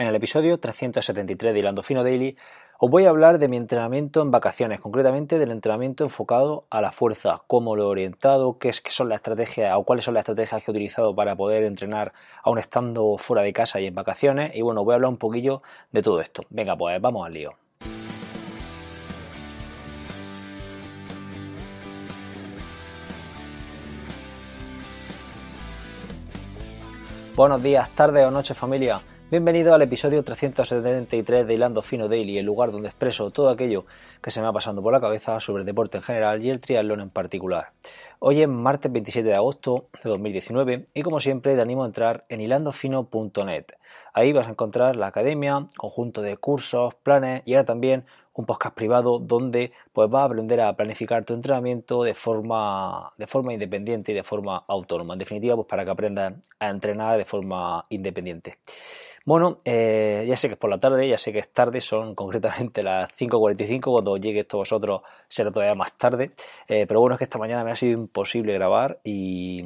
En el episodio 373 de Hilando Daily os voy a hablar de mi entrenamiento en vacaciones, concretamente del entrenamiento enfocado a la fuerza, cómo lo he orientado, qué es son las estrategias o cuáles son las estrategias que he utilizado para poder entrenar aún estando fuera de casa y en vacaciones. Y bueno, voy a hablar un poquillo de todo esto. Venga, pues vamos al lío. Buenos días, tardes o noches familia. Bienvenido al episodio 373 de Hilando Fino Daily, el lugar donde expreso todo aquello que se me va pasando por la cabeza sobre el deporte en general y el triatlón en particular. Hoy es martes 27 de agosto de 2019 y como siempre te animo a entrar en hilandofino.net. Ahí vas a encontrar la academia, conjunto de cursos, planes y ahora también un podcast privado donde pues vas a aprender a planificar tu entrenamiento de forma, de forma independiente y de forma autónoma. En definitiva, pues para que aprendas a entrenar de forma independiente. Bueno, eh, ya sé que es por la tarde, ya sé que es tarde, son concretamente las 5.45, cuando llegue esto vosotros será todavía más tarde, eh, pero bueno, es que esta mañana me ha sido imposible grabar y,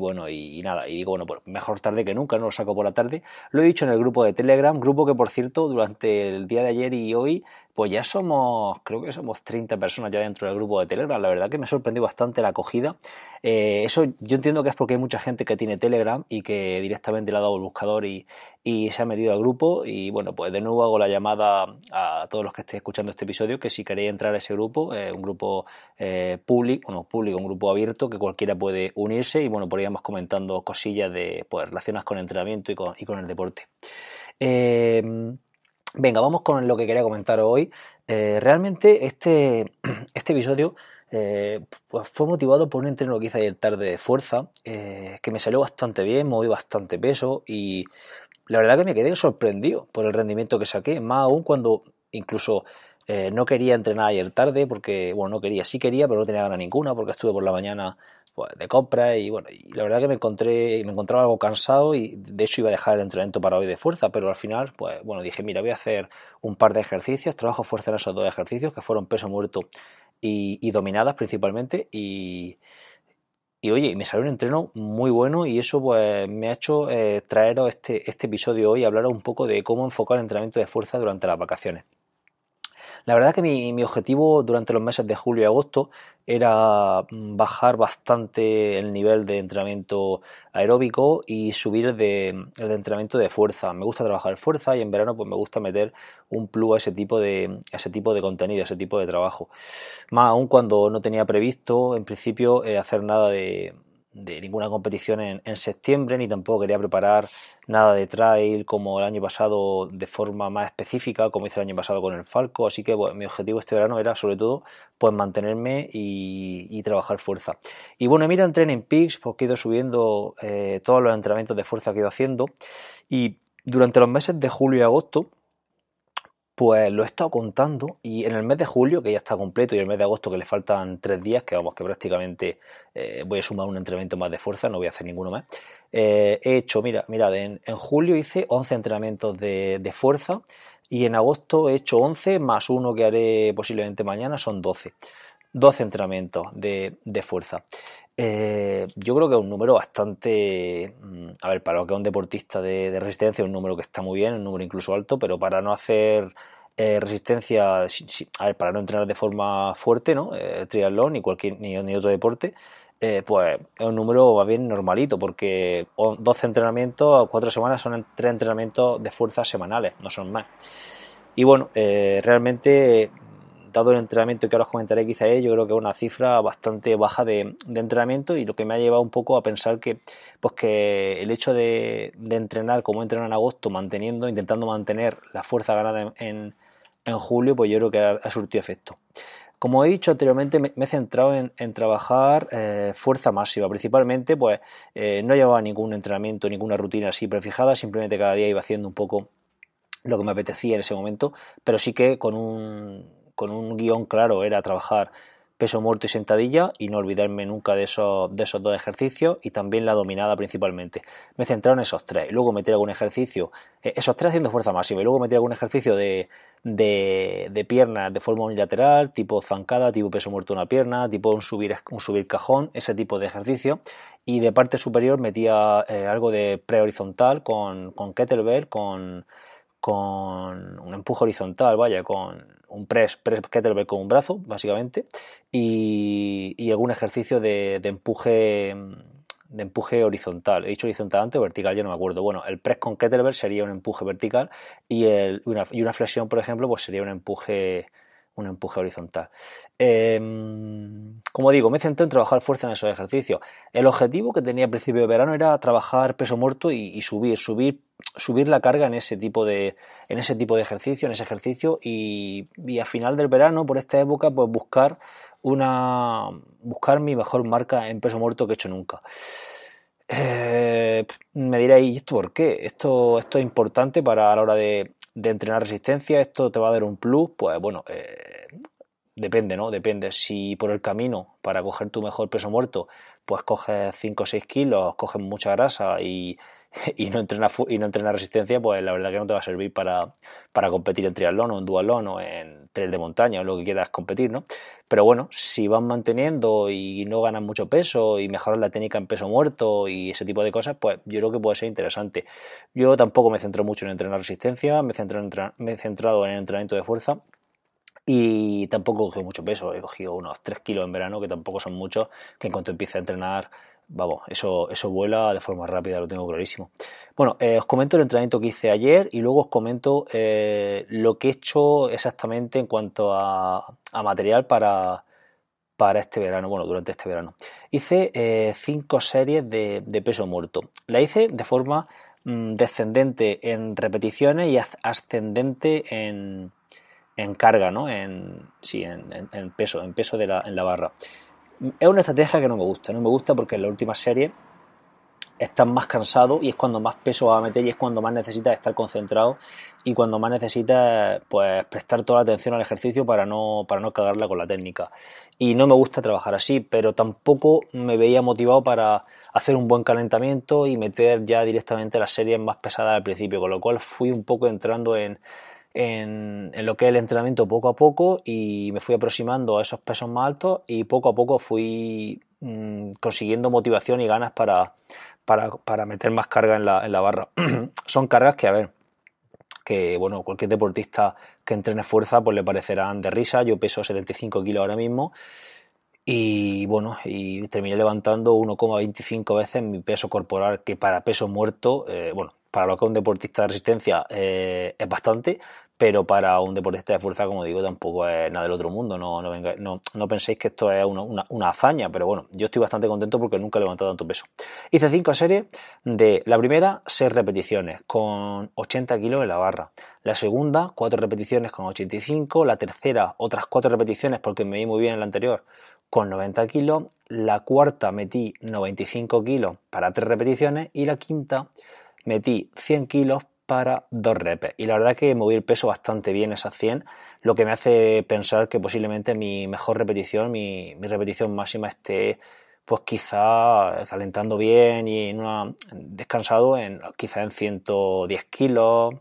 bueno, y, nada, y digo, bueno, pues mejor tarde que nunca, no lo saco por la tarde. Lo he dicho en el grupo de Telegram, grupo que por cierto durante el día de ayer y hoy pues ya somos, creo que somos 30 personas ya dentro del grupo de Telegram. La verdad que me sorprendió bastante la acogida. Eh, eso yo entiendo que es porque hay mucha gente que tiene Telegram y que directamente le ha dado el buscador y, se ha metido al grupo. Y bueno, pues de nuevo hago la llamada a todos los que estéis escuchando este episodio que si queréis entrar a ese grupo, eh, un grupo eh, público, público, un grupo abierto que cualquiera puede unirse. Y bueno, podríamos comentando cosillas de pues, relacionadas con entrenamiento y con, y con el deporte. Venga, vamos con lo que quería comentar hoy. Eh, realmente este, este episodio eh, fue motivado por un entreno que hice ayer tarde de fuerza, eh, que me salió bastante bien, moví bastante peso y la verdad que me quedé sorprendido por el rendimiento que saqué, más aún cuando incluso no quería entrenar ayer tarde, porque, bueno, no quería, sí quería, pero no tenía gana ninguna, porque estuve por la mañana pues, de compra y bueno, y la verdad que me encontré, me encontraba algo cansado y de eso iba a dejar el entrenamiento para hoy de fuerza, pero al final, pues bueno, dije, mira, voy a hacer un par de ejercicios, trabajo fuerza en esos dos ejercicios que fueron peso muerto y, dominadas principalmente y, y oye, me salió un entreno muy bueno y eso pues me ha hecho traer eh, traeros este, este episodio hoy, hablar un poco de cómo enfocar el entrenamiento de fuerza durante las vacaciones. La verdad que mi, objetivo durante los meses de julio y agosto era mm, bajar bastante el nivel de entrenamiento aeróbico y subir el de, el entrenamiento de fuerza. Me gusta trabajar fuerza y en verano pues me gusta meter un plus a ese tipo de ese tipo de contenido, a ese tipo de trabajo. Más aún cuando no tenía previsto en principio eh, hacer nada de, de ninguna competición en, septiembre, ni tampoco quería preparar nada de trail como el año pasado de forma más específica, como hice el año pasado con el Falco, así que mi objetivo este verano era sobre todo pues mantenerme y, trabajar fuerza. Y bueno, mira en Peaks, porque pues, he ido subiendo eh, todos los entrenamientos de fuerza que he ido haciendo y durante los meses de julio y agosto pues lo he estado contando y en el mes de julio, que ya está completo, y el mes de agosto, que le faltan tres días, que vamos, que prácticamente eh, voy a sumar un entrenamiento más de fuerza, no voy a hacer ninguno más. Eh, he hecho, mira, mirad, en, julio hice 11 entrenamientos de, fuerza y en agosto he hecho 11 más uno que haré posiblemente mañana, son 12. 12 entrenamientos de, de fuerza. Eh, yo creo que es un número bastante. Mm, a ver, para lo que es un deportista de, de, resistencia, un número que está muy bien, un número incluso alto, pero para no hacer eh, resistencia, a ver, para no entrenar de forma fuerte, ¿no? Eh, triatlón ni, cualquier, ni, otro deporte, pues es un número más bien normalito, porque 12 entrenamientos a 4 semanas son 3 entrenamientos de fuerza semanales, no son más. Y bueno, eh, realmente dado el entrenamiento que ahora os comentaré quizá yo creo que es una cifra bastante baja de, entrenamiento y lo que me ha llevado un poco a pensar que, pues que el hecho de, entrenar como entrenan en agosto, manteniendo, intentando mantener la fuerza ganada en, julio, pues yo creo que ha, surtido efecto. Como he dicho anteriormente, me, he centrado en, trabajar eh, fuerza masiva Principalmente, pues eh, no llevaba ningún entrenamiento, ninguna rutina así prefijada, simplemente cada día iba haciendo un poco lo que me apetecía en ese momento, pero sí que con un con un guión claro era trabajar peso muerto y sentadilla y no olvidarme nunca de esos, de esos dos ejercicios y también la dominada principalmente. Me centraron en esos tres, luego metí algún ejercicio, eh, esos tres haciendo fuerza máxima y luego metí algún ejercicio de, de, de piernas de forma unilateral, tipo zancada, tipo peso muerto una pierna, tipo un subir, un subir cajón, ese tipo de ejercicio y de parte superior metía eh, algo de prehorizontal con, con kettlebell, con, con un empuje horizontal, vaya, con un press, press kettlebell con un brazo, básicamente, y, algún ejercicio de, empuje de empuje horizontal. He dicho horizontal antes o vertical, ya no me acuerdo. Bueno, el press con kettlebell sería un empuje vertical y, una, y una flexión, por ejemplo, pues sería un empuje un empuje horizontal. Em, como digo, me centré en trabajar fuerza en esos ejercicios. El objetivo que tenía a principio de verano era trabajar peso muerto y, subir, subir, subir la carga en ese tipo de, en ese tipo de ejercicio, en ese ejercicio y, a final del verano, por esta época, pues buscar una, buscar mi mejor marca en peso muerto que he hecho nunca. Eh, me diréis, ¿esto por qué? Esto, esto es importante para a la hora de, de entrenar resistencia, esto te va a dar un plus, pues bueno, eh, depende, ¿no? Depende. Si por el camino para coger tu mejor peso muerto pues coges 5 o 6 kilos, coges mucha grasa y, no entrena y no entrena resistencia, pues la verdad que no te va a servir para, para competir en triatlón o en dualón o en trail de montaña o lo que quieras competir, ¿no? Pero bueno, si van manteniendo y no ganan mucho peso y mejoras la técnica en peso muerto y ese tipo de cosas, pues yo creo que puede ser interesante. Yo tampoco me centro mucho en entrenar resistencia, me, centro me he centrado en entrenamiento de fuerza y tampoco cogido mucho peso, he cogido unos 3 kilos en verano, que tampoco son muchos, que en cuanto empiece a entrenar, vamos, eso, eso vuela de forma rápida, lo tengo clarísimo. Bueno, eh, os comento el entrenamiento que hice ayer y luego os comento eh, lo que he hecho exactamente en cuanto a, material para, para este verano, bueno, durante este verano. Hice 5 eh, series de, peso muerto. La hice de forma mm, descendente en repeticiones y ascendente en, en carga, ¿no? en, sí, en, peso, en peso de la, en la barra. Es una estrategia que no me gusta, no me gusta porque en la última serie estás más cansado y es cuando más peso vas a meter y es cuando más necesitas estar concentrado y cuando más necesitas pues prestar toda la atención al ejercicio para no, para no cagarla con la técnica. Y no me gusta trabajar así, pero tampoco me veía motivado para hacer un buen calentamiento y meter ya directamente las series más pesadas al principio, con lo cual fui un poco entrando en en, lo que es el entrenamiento poco a poco y me fui aproximando a esos pesos más altos y poco a poco fui mm, consiguiendo motivación y ganas para, para, para meter más carga en la, en la barra. Son cargas que, a ver, que bueno, cualquier deportista que entrene fuerza pues le parecerán de risa. Yo peso 75 kilos ahora mismo y bueno, y terminé levantando 1,25 veces mi peso corporal, que para peso muerto, eh, bueno, para lo que es un deportista de resistencia eh, es bastante, pero para un deportista de fuerza, como digo, tampoco es nada del otro mundo. No, no, penséis que esto es una, una, hazaña, pero bueno, yo estoy bastante contento porque nunca he levantado tanto peso. Hice cinco series de la primera, seis repeticiones con 80 kilos en la barra. La segunda, cuatro repeticiones con 85. La tercera, otras cuatro repeticiones porque me vi muy bien en la anterior con 90 kilos, la cuarta metí 95 kilos para tres repeticiones y la quinta metí 100 kilos para dos repes. Y la verdad que moví el peso bastante bien esas 100, lo que me hace pensar que posiblemente mi mejor repetición, mi, repetición máxima esté pues quizá calentando bien y no descansado en quizá en 110 kilos,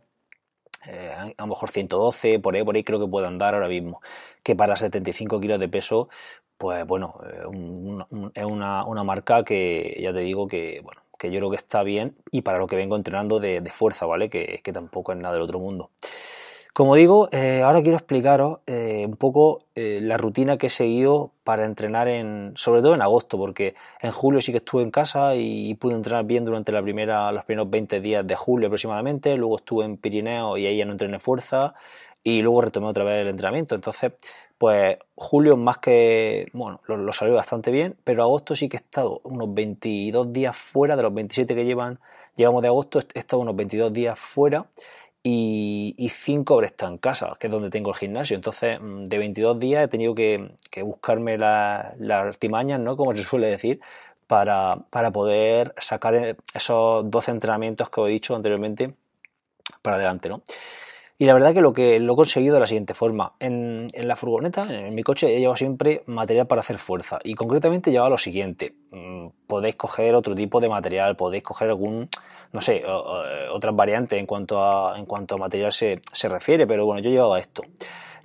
eh, a lo mejor 112, por por ahí creo que puedo andar ahora mismo. Que para 75 kilos de peso, pues bueno, eh, es una, marca que ya te digo que, bueno, que yo creo que está bien y para lo que vengo entrenando de, fuerza, ¿vale? Que, que tampoco es nada del otro mundo. Como digo, eh, ahora quiero explicaros eh, un poco la rutina que he seguido para entrenar, en, sobre todo en agosto, porque en julio sí que estuve en casa y, pude entrenar bien durante la primera, los primeros 20 días de julio aproximadamente, luego estuve en Pirineo y ahí ya no entrené fuerza y luego retomé otra vez el entrenamiento. Entonces, pues julio más que, bueno, lo, salió bastante bien, pero agosto sí que he estado unos 22 días fuera, de los 27 que llevan, llevamos de agosto, he estado unos 22 días fuera y, 5 horas está en casa, que es donde tengo el gimnasio. Entonces, mm, de 22 días he tenido que, buscarme las la artimañas, ¿no? Como se suele decir, para, para, poder sacar eh, esos 12 entrenamientos que os he dicho anteriormente para adelante, ¿no? Y la verdad que lo que lo he conseguido de la siguiente forma. En, la furgoneta, en, mi coche, he llevado siempre material para hacer fuerza. Y concretamente llevaba lo siguiente. Mm, podéis coger otro tipo de material, podéis coger algún, no sé, otras variantes en cuanto a, en cuanto a material se, se refiere, pero bueno, yo llevaba esto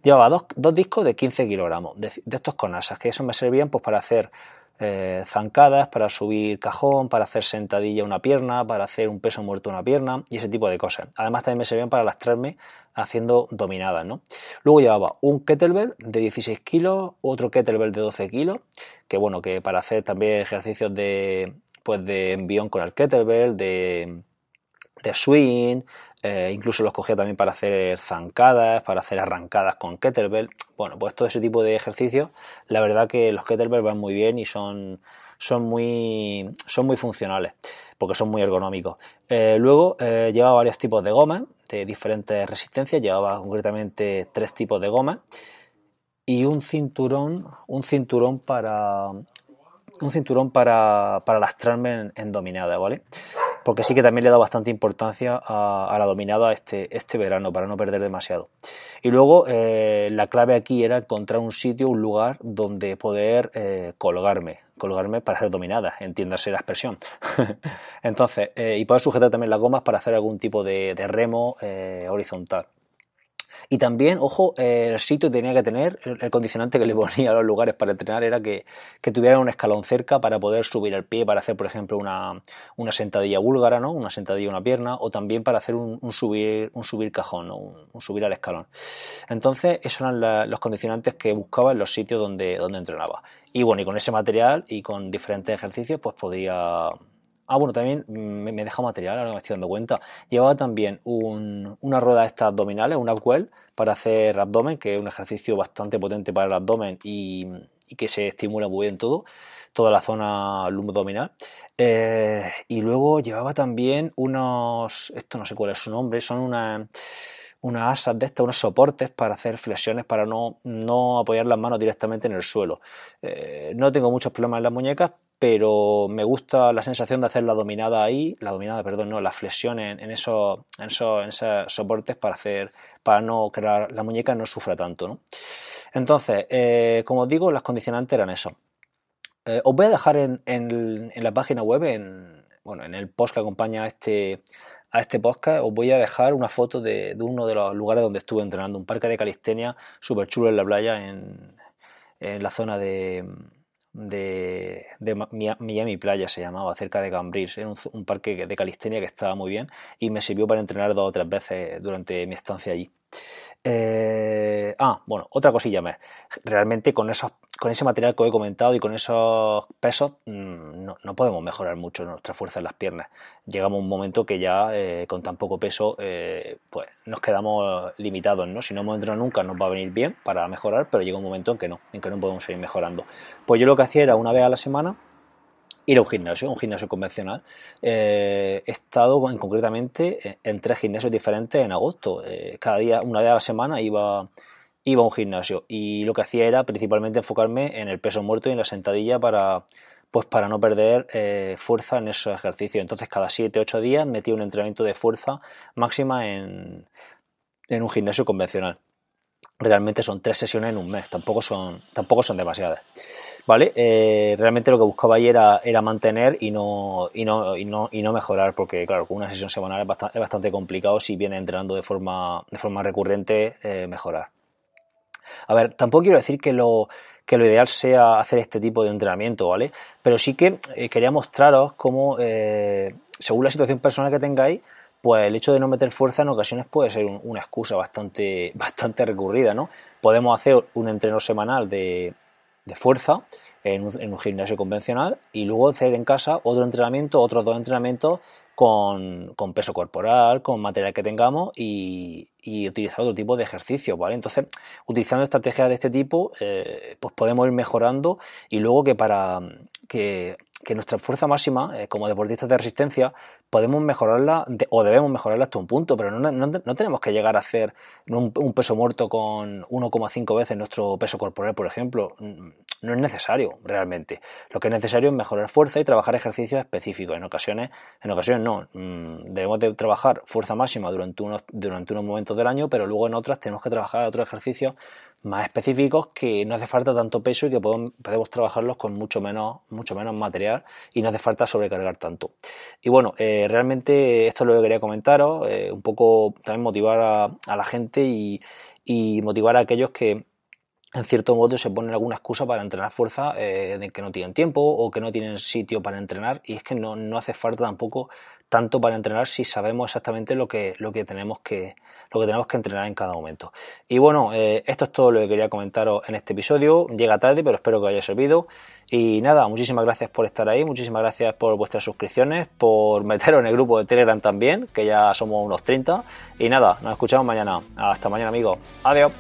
llevaba dos, discos de 15 kilogramos, de, estos con asas, que eso me servían pues para hacer eh, zancadas, para subir cajón, para hacer sentadilla una pierna, para hacer un peso muerto una pierna y ese tipo de cosas. Además también me servían para lastrarme haciendo dominadas, ¿no? Luego llevaba un kettlebell de 16 kilos, otro kettlebell de 12 kilos, que bueno, que para hacer también ejercicios de, pues de envión con el kettlebell, de, de swing, eh, incluso los cogía también para hacer zancadas, para hacer arrancadas con kettlebell. Bueno, pues todo ese tipo de ejercicios, la verdad que los kettlebell van muy bien y son, son, muy, son muy funcionales, porque son muy ergonómicos. Eh, luego eh, llevaba varios tipos de goma, diferentes resistencias, llevaba concretamente tres tipos de goma y un cinturón, un cinturón para un cinturón para, para lastrarme en, dominada, ¿vale? Porque sí que también le he dado bastante importancia a, la dominada este, este verano para no perder demasiado. Y luego eh, la clave aquí era encontrar un sitio, un lugar donde poder eh, colgarme, colgarme para ser dominada, entiéndase la expresión. Entonces, eh, y poder sujetar también las gomas para hacer algún tipo de, remo eh, horizontal. Y también, ojo, el sitio tenía que tener, el condicionante que le ponía a los lugares para entrenar era que, que tuvieran un escalón cerca para poder subir el pie, para hacer, por ejemplo, una, una sentadilla búlgara, ¿no? Una sentadilla, una pierna, o también para hacer un, subir, un subir cajón, ¿no? un, subir al escalón. Entonces, esos eran los condicionantes que buscaba en los sitios donde, donde entrenaba. Y bueno, y con ese material y con diferentes ejercicios, pues podía Ah, bueno, también me, he deja material, ahora me estoy dando cuenta. Llevaba también una rueda de estas abdominales, un upwell, para hacer abdomen, que es un ejercicio bastante potente para el abdomen y, que se estimula muy bien todo, toda la zona abdominal. Eh, y luego llevaba también unos, esto no sé cuál es su nombre, son unas unas asas de estas, unos soportes para hacer flexiones, para no, apoyar las manos directamente en el suelo. Eh, no tengo muchos problemas en las muñecas, pero me gusta la sensación de hacer la dominada ahí, la dominada, perdón, no, la flexión en, esos soportes para hacer, para no que la, muñeca no sufra tanto, ¿no? Entonces, eh, como os digo, las condicionantes eran eso. Eh, os voy a dejar en, la página web, en, bueno, en el post que acompaña a este, a este podcast, os voy a dejar una foto de, uno de los lugares donde estuve entrenando, un parque de calistenia súper chulo en la playa, en la zona de de, Miami Playa, se llamaba, cerca de Cambrils. en un, un, parque de calistenia que estaba muy bien y me sirvió para entrenar dos o tres veces durante mi estancia allí. Eh, ah, bueno, otra cosilla más. Realmente con, eso, con ese material que os he comentado y con esos pesos mm, no, podemos mejorar mucho nuestra fuerza en las piernas. Llegamos a un momento que ya eh, con tan poco peso eh, pues nos quedamos limitados, ¿no? Si no hemos entrado nunca nos va a venir bien para mejorar, pero llega un momento en que no, en que no podemos seguir mejorando. Pues yo lo que hacía era una vez a la semana ir a un gimnasio, un gimnasio convencional. Eh, he estado concretamente eh, en tres gimnasios diferentes en agosto. Eh, cada día, una vez a la semana, iba, iba a un gimnasio y lo que hacía era principalmente enfocarme en el peso muerto y en la sentadilla para pues para no perder fuerza en esos ejercicios. Entonces cada 7-8 días metía un entrenamiento de fuerza máxima en, en un gimnasio convencional. Realmente son tres sesiones en un mes, tampoco son, tampoco son demasiadas. ¿vale? Eh, realmente lo que buscaba ahí era, era mantener y no, y, no, no, y no mejorar, porque claro, con una sesión semanal es bastante, complicado si viene entrenando de forma, de forma recurrente eh, mejorar. A ver, tampoco quiero decir que lo, lo ideal sea hacer este tipo de entrenamiento, ¿vale? Pero sí que eh, quería mostraros cómo, según la situación personal que tengáis, pues el hecho de no meter fuerza en ocasiones puede ser una excusa bastante, bastante recurrida, ¿no? Podemos hacer un entreno semanal de, de fuerza en un, gimnasio convencional y luego hacer en casa otro entrenamiento, otros dos entrenamientos con, peso corporal, con material que tengamos y, utilizar otro tipo de ejercicio, ¿vale? Entonces, utilizando estrategias de este tipo, eh, pues podemos ir mejorando y luego que para que que nuestra fuerza máxima, eh, como deportistas de resistencia, podemos mejorarla o debemos mejorarla hasta un punto, pero no, tenemos que llegar a hacer un, peso muerto con 1,5 veces nuestro peso corporal, por ejemplo. Mm, no es necesario realmente. Lo que es necesario es mejorar fuerza y trabajar ejercicios específicos. En ocasiones, en ocasiones no. Mm, debemos de trabajar fuerza máxima durante unos, durante unos momentos del año, pero luego en otras tenemos que trabajar otros ejercicios más específicos que no hace falta tanto peso y que podemos, podemos trabajarlos con mucho menos, mucho menos material y no hace falta sobrecargar tanto. Y bueno, eh, realmente esto es lo que quería comentaros, eh, un poco también motivar a, la gente y motivar a aquellos que en cierto modo se ponen alguna excusa para entrenar fuerza eh, de que no tienen tiempo o que no tienen sitio para entrenar y es que no, hace falta tampoco tanto para entrenar si sabemos exactamente lo que, lo que, tenemos, que, lo que tenemos que entrenar en cada momento. Y bueno, eh, esto es todo lo que quería comentaros en este episodio. Llega tarde, pero espero que os haya servido. Y nada, muchísimas gracias por estar ahí, muchísimas gracias por vuestras suscripciones, por meteros en el grupo de Telegram también, que ya somos unos 30. Y nada, nos escuchamos mañana. Hasta mañana amigos. Adiós.